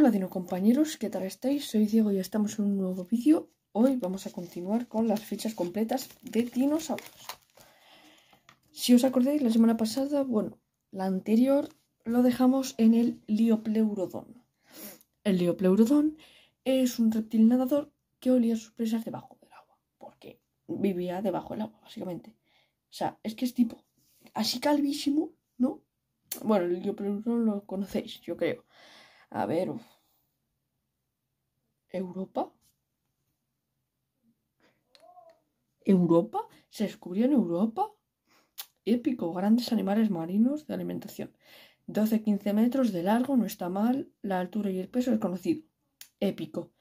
Hola Dino compañeros, ¿qué tal estáis? Soy Diego y estamos en un nuevo vídeo. Hoy vamos a continuar con las fechas completas de dinosaurios. Si os acordáis, la semana pasada, bueno, la anterior lo dejamos en el Liopleurodon. El Liopleurodon es un reptil nadador que olía sus presas debajo del agua, porque vivía debajo del agua, básicamente. O sea, es que es tipo así calvísimo, ¿no? Bueno, el Liopleurodon lo conocéis, yo creo. A ver. ¿Europa? ¿Europa? ¿Se descubrió en Europa? Épico, grandes animales marinos de alimentación. 12-15 metros de largo, no está mal, la altura y el peso es conocido. Épico.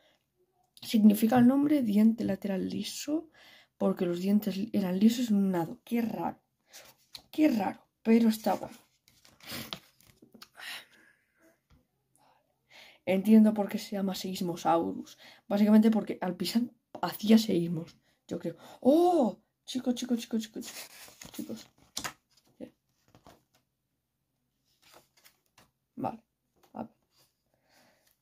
Significa el nombre diente lateral liso, porque los dientes eran lisos en un lado. Qué raro. Qué raro, pero está bueno. Entiendo por qué se llama Seismosaurus. Básicamente porque al pisar hacía seismos, Yo creo. ¡Oh! Chicos, chicos, chicos, chicos. Chicos. Vale. A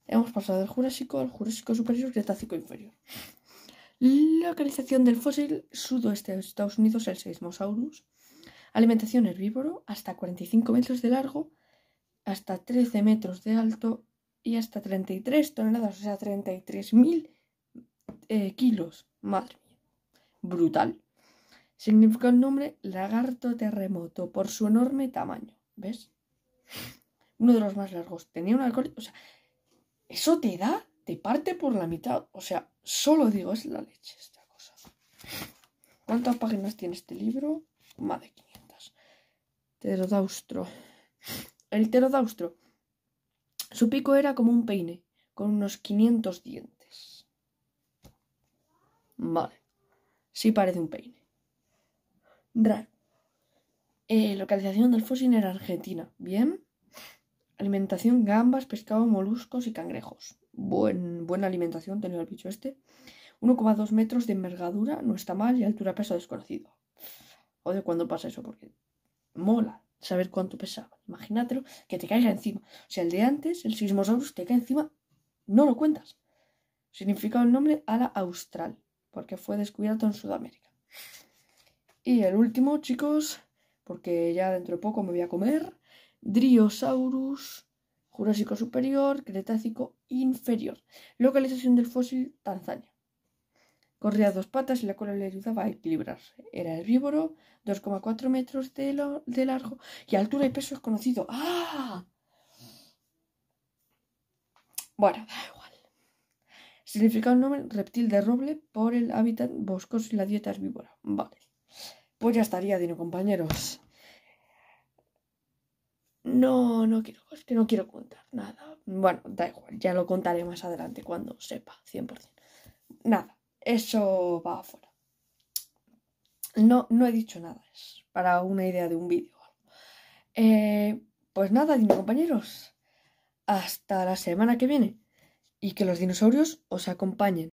Hemos pasado del Jurásico al Jurásico Superior Cretácico Inferior. Localización del fósil sudoeste de Estados Unidos, el Seismosaurus. Alimentación herbívoro, hasta 45 metros de largo, hasta 13 metros de alto y hasta 33 toneladas, o sea, 33.000 eh, kilos. Madre mía, brutal. Significa el nombre lagarto terremoto por su enorme tamaño. ¿Ves? Uno de los más largos. Tenía un alcohol. O sea, eso te da, te parte por la mitad. O sea, solo digo, es la leche esta cosa. ¿Cuántas páginas tiene este libro? Más de 500. Terodaustro. El terodaustro. Su pico era como un peine, con unos 500 dientes. Vale, sí parece un peine. Eh, localización del fósil era Argentina. Bien. Alimentación, gambas, pescado, moluscos y cangrejos. buena alimentación tenía el bicho este. 1,2 metros de envergadura, no está mal, y altura peso desconocido. de cuando pasa eso porque mola saber cuánto pesaba. Imagínatelo, que te caiga encima. Si el de antes, el Sismosaurus, te cae encima, no lo cuentas. Significaba el nombre ala austral, porque fue descubierto en Sudamérica. Y el último, chicos, porque ya dentro de poco me voy a comer, Driosaurus, Jurásico superior, Cretácico inferior. Localización del fósil, Tanzania. Corría a dos patas y la cola le ayudaba a equilibrarse. Era herbívoro, 2,4 metros de, largo y altura y peso es conocido. ¡Ah! Bueno, da igual. Significa un nombre reptil de roble por el hábitat boscos y la dieta herbívora. Vale. Pues ya estaría, Dino, compañeros. No, no quiero, que no quiero contar nada. Bueno, da igual, ya lo contaré más adelante cuando sepa, 100%. Nada eso va afuera. No, no he dicho nada, es para una idea de un vídeo. Eh, pues nada, dime compañeros, hasta la semana que viene y que los dinosaurios os acompañen.